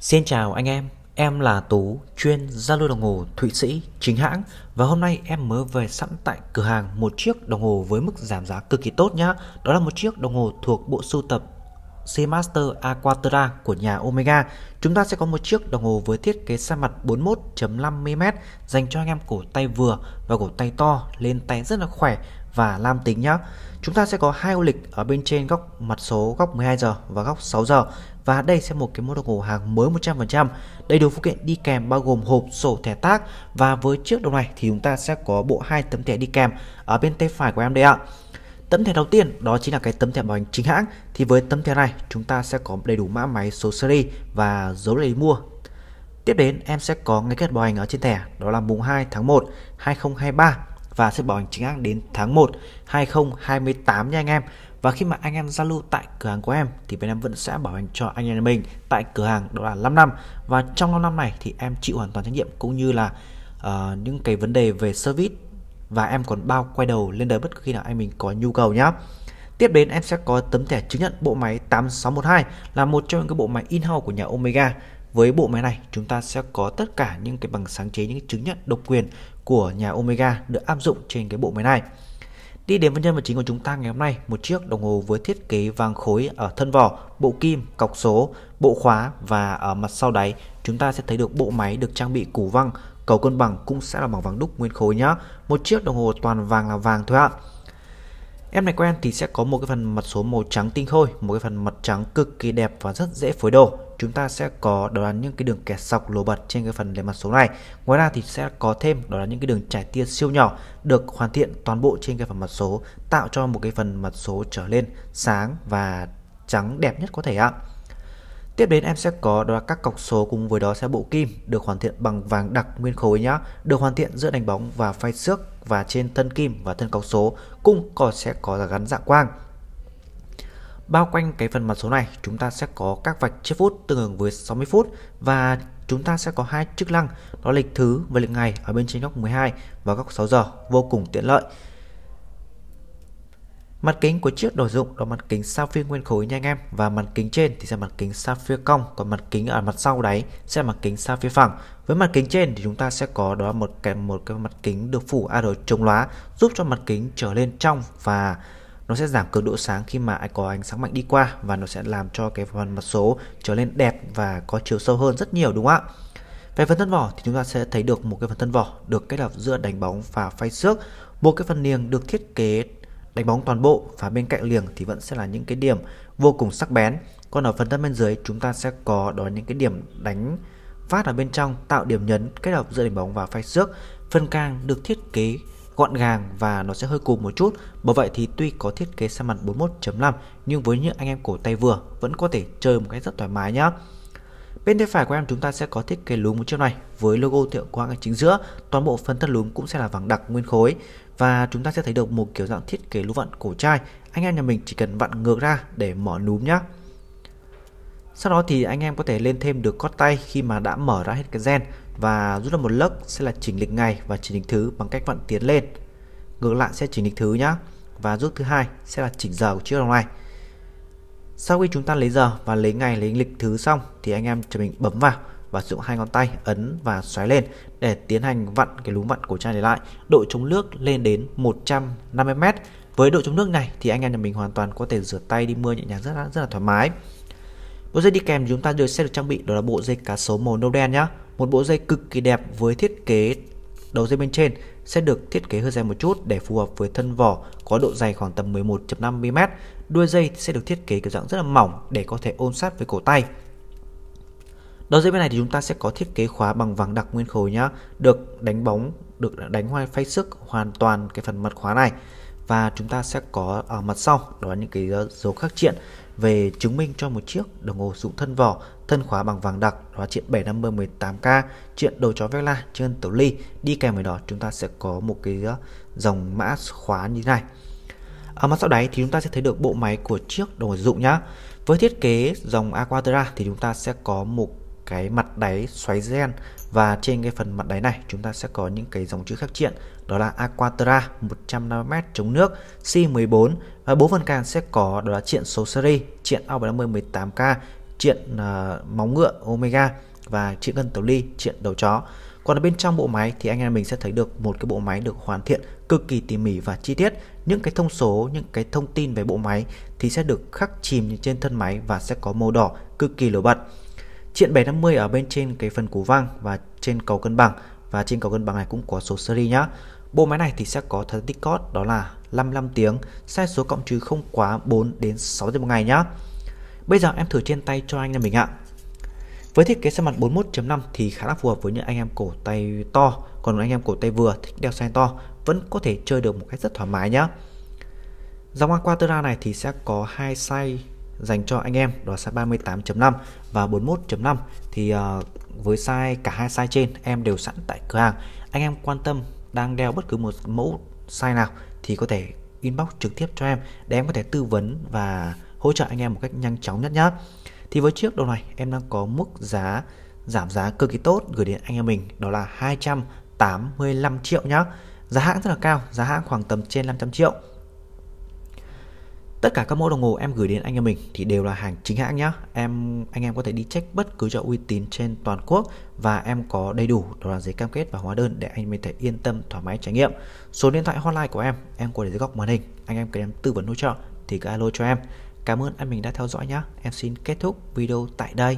Xin chào anh em, em là Tú, chuyên gia lô đồng hồ Thụy Sĩ chính hãng và hôm nay em mới về sẵn tại cửa hàng một chiếc đồng hồ với mức giảm giá cực kỳ tốt nhá. Đó là một chiếc đồng hồ thuộc bộ sưu tập Seamaster Aquaterra của nhà Omega. Chúng ta sẽ có một chiếc đồng hồ với thiết kế sa mặt 41.5mm dành cho anh em cổ tay vừa và cổ tay to, lên tay rất là khỏe và lam tính nhé. Chúng ta sẽ có hai ô lịch ở bên trên góc mặt số góc 12 giờ và góc 6 giờ và đây sẽ một cái mẫu đồng hồ hàng mới 100% đầy đủ phụ kiện đi kèm bao gồm hộp sổ thẻ tác và với chiếc đồng này thì chúng ta sẽ có bộ hai tấm thẻ đi kèm ở bên tay phải của em đây ạ tấm thẻ đầu tiên đó chính là cái tấm thẻ bảo hành chính hãng thì với tấm thẻ này chúng ta sẽ có đầy đủ mã máy số series và dấu lấy mua tiếp đến em sẽ có ngày kết bảo hành ở trên thẻ đó là mùng 2 tháng 1 2023 và sẽ bảo hành chính hãng đến tháng 1 2028 nha anh em và khi mà anh em giao lưu tại cửa hàng của em thì bên em vẫn sẽ bảo hành cho anh em mình tại cửa hàng đó là 5 năm và trong 5 năm này thì em chịu hoàn toàn trách nhiệm cũng như là uh, những cái vấn đề về service và em còn bao quay đầu lên đời bất cứ khi nào anh mình có nhu cầu nhá Tiếp đến em sẽ có tấm thẻ chứng nhận bộ máy 8612 là một trong những cái bộ máy in-house của nhà Omega với bộ máy này chúng ta sẽ có tất cả những cái bằng sáng chế những cái chứng nhận độc quyền của nhà Omega được áp dụng trên cái bộ máy này. Đi đến với nhân vật chính của chúng ta ngày hôm nay, một chiếc đồng hồ với thiết kế vàng khối ở thân vỏ, bộ kim, cọc số, bộ khóa và ở mặt sau đáy chúng ta sẽ thấy được bộ máy được trang bị củ văng, cầu cân bằng cũng sẽ là bằng vàng đúc nguyên khối nhá. Một chiếc đồng hồ toàn vàng là vàng thôi ạ. Em này quen thì sẽ có một cái phần mặt số màu trắng tinh khôi, một cái phần mặt trắng cực kỳ đẹp và rất dễ phối đồ chúng ta sẽ có đó là những cái đường kẻ sọc lồ bật trên cái phần bề mặt số này ngoài ra thì sẽ có thêm đó là những cái đường trải tia siêu nhỏ được hoàn thiện toàn bộ trên cái phần mặt số tạo cho một cái phần mặt số trở lên sáng và trắng đẹp nhất có thể ạ Tiếp đến em sẽ có đó là các cọc số cùng với đó sẽ bộ kim được hoàn thiện bằng vàng đặc nguyên khối nhá, được hoàn thiện giữa đánh bóng và phay xước và trên thân kim và thân cọc số cũng còn sẽ có là gắn dạng quang Bao quanh cái phần mặt số này chúng ta sẽ có các vạch chiếc phút tương ứng với 60 phút và chúng ta sẽ có hai chức năng đó lịch thứ và lịch ngày ở bên trên góc 12 và góc 6 giờ vô cùng tiện lợi. Mặt kính của chiếc đồ dụng đó mặt kính sapphire nguyên khối nha anh em và mặt kính trên thì sẽ mặt kính sapphire cong còn mặt kính ở mặt sau đáy sẽ mặt kính sapphire phẳng. Với mặt kính trên thì chúng ta sẽ có đó một cái một cái mặt kính được phủ AR chống lóa giúp cho mặt kính trở lên trong và nó sẽ giảm cường độ sáng khi mà có ánh sáng mạnh đi qua và nó sẽ làm cho cái phần mặt số trở nên đẹp và có chiều sâu hơn rất nhiều đúng không ạ về phần thân vỏ thì chúng ta sẽ thấy được một cái phần thân vỏ được kết hợp giữa đánh bóng và phay xước một cái phần niềng được thiết kế đánh bóng toàn bộ và bên cạnh liềng thì vẫn sẽ là những cái điểm vô cùng sắc bén còn ở phần thân bên dưới chúng ta sẽ có đó những cái điểm đánh phát ở bên trong tạo điểm nhấn kết hợp giữa đánh bóng và phay xước phần càng được thiết kế gọn gàng và nó sẽ hơi cù một chút Bởi vậy thì tuy có thiết kế sang mặt 41.5 nhưng với những anh em cổ tay vừa vẫn có thể chơi một cách rất thoải mái nhá Bên tay phải của em chúng ta sẽ có thiết kế lúm một chiếc này với logo thiệu quang ở chính giữa, toàn bộ phần thân lúm cũng sẽ là vàng đặc nguyên khối và chúng ta sẽ thấy được một kiểu dạng thiết kế lúa vặn cổ chai. Anh em nhà mình chỉ cần vặn ngược ra để mở núm nhá. Sau đó thì anh em có thể lên thêm được cót tay khi mà đã mở ra hết cái gen và rút ra một lớp sẽ là chỉnh lịch ngày và chỉnh lịch thứ bằng cách bạn tiến lên ngược lại sẽ chỉnh lịch thứ nhá và rút thứ hai sẽ là chỉnh giờ của chiếc đồng này sau khi chúng ta lấy giờ và lấy ngày lấy lịch thứ xong thì anh em cho mình bấm vào và sử dụng hai ngón tay ấn và xoáy lên để tiến hành vặn cái lúm vặn cổ chai này lại độ chống nước lên đến 150m với độ chống nước này thì anh em nhà mình hoàn toàn có thể rửa tay đi mưa nhẹ nhàng rất là, rất là thoải mái bộ dây đi kèm chúng ta được sẽ được trang bị đó là bộ dây cá sấu màu nâu đen nhá một bộ dây cực kỳ đẹp với thiết kế đầu dây bên trên sẽ được thiết kế hơi dài một chút để phù hợp với thân vỏ có độ dày khoảng tầm 11.5mm. Đuôi dây sẽ được thiết kế kiểu dạng rất là mỏng để có thể ôm sát với cổ tay. Đầu dây bên này thì chúng ta sẽ có thiết kế khóa bằng vàng đặc nguyên khối nhá, được đánh bóng, được đánh hoa phay sức hoàn toàn cái phần mặt khóa này. Và chúng ta sẽ có ở ờ, mặt sau đó là những cái ờ, dấu khắc triện về chứng minh cho một chiếc đồng hồ dụng thân vỏ, thân khóa bằng vàng đặc, đó chuyện 750 18K, chuyện đồ chó Vela trên tàu ly, đi kèm với đó chúng ta sẽ có một cái ờ, dòng mã khóa như thế này. Ở mặt sau đáy thì chúng ta sẽ thấy được bộ máy của chiếc đồng hồ dụng nhá. Với thiết kế dòng Aquatera thì chúng ta sẽ có một cái mặt đáy xoáy gen và trên cái phần mặt đáy này chúng ta sẽ có những cái dòng chữ khắc triện đó là Aquatra 150m chống nước C14 và bốn phần càng sẽ có đó là triện số seri, triện a 18K, triện uh, ờ, móng ngựa Omega và triện cân tàu ly, triện đầu chó. Còn ở bên trong bộ máy thì anh em mình sẽ thấy được một cái bộ máy được hoàn thiện cực kỳ tỉ mỉ và chi tiết. Những cái thông số, những cái thông tin về bộ máy thì sẽ được khắc chìm trên thân máy và sẽ có màu đỏ cực kỳ nổi bật. Chuyện 750 ở bên trên cái phần cú vang và trên cầu cân bằng và trên cầu cân bằng này cũng có số seri nhá. Bộ máy này thì sẽ có thời tích code đó là 55 tiếng, sai số cộng trừ không quá 4 đến 6 giờ một ngày nhá. Bây giờ em thử trên tay cho anh em mình ạ. Với thiết kế xe mặt 41.5 thì khá là phù hợp với những anh em cổ tay to, còn anh em cổ tay vừa thích đeo size to vẫn có thể chơi được một cách rất thoải mái nhá. Dòng Aquatura này thì sẽ có hai size dành cho anh em đó size 38.5 và 41.5 thì ờ, với size cả hai size trên em đều sẵn tại cửa hàng anh em quan tâm đang đeo bất cứ một mẫu size nào thì có thể inbox trực tiếp cho em để em có thể tư vấn và hỗ trợ anh em một cách nhanh chóng nhất nhá thì với chiếc đồ này em đang có mức giá giảm giá cực kỳ tốt gửi đến anh em mình đó là 285 triệu nhá giá hãng rất là cao giá hãng khoảng tầm trên 500 triệu tất cả các mẫu đồng hồ em gửi đến anh em mình thì đều là hàng chính hãng nhá em anh em có thể đi check bất cứ chợ uy tín trên toàn quốc và em có đầy đủ đó là giấy cam kết và hóa đơn để anh em thể yên tâm thoải mái trải nghiệm số điện thoại hotline của em em có để dưới góc màn hình anh em cần em tư vấn hỗ trợ thì cứ alo cho em cảm ơn anh mình đã theo dõi nhá em xin kết thúc video tại đây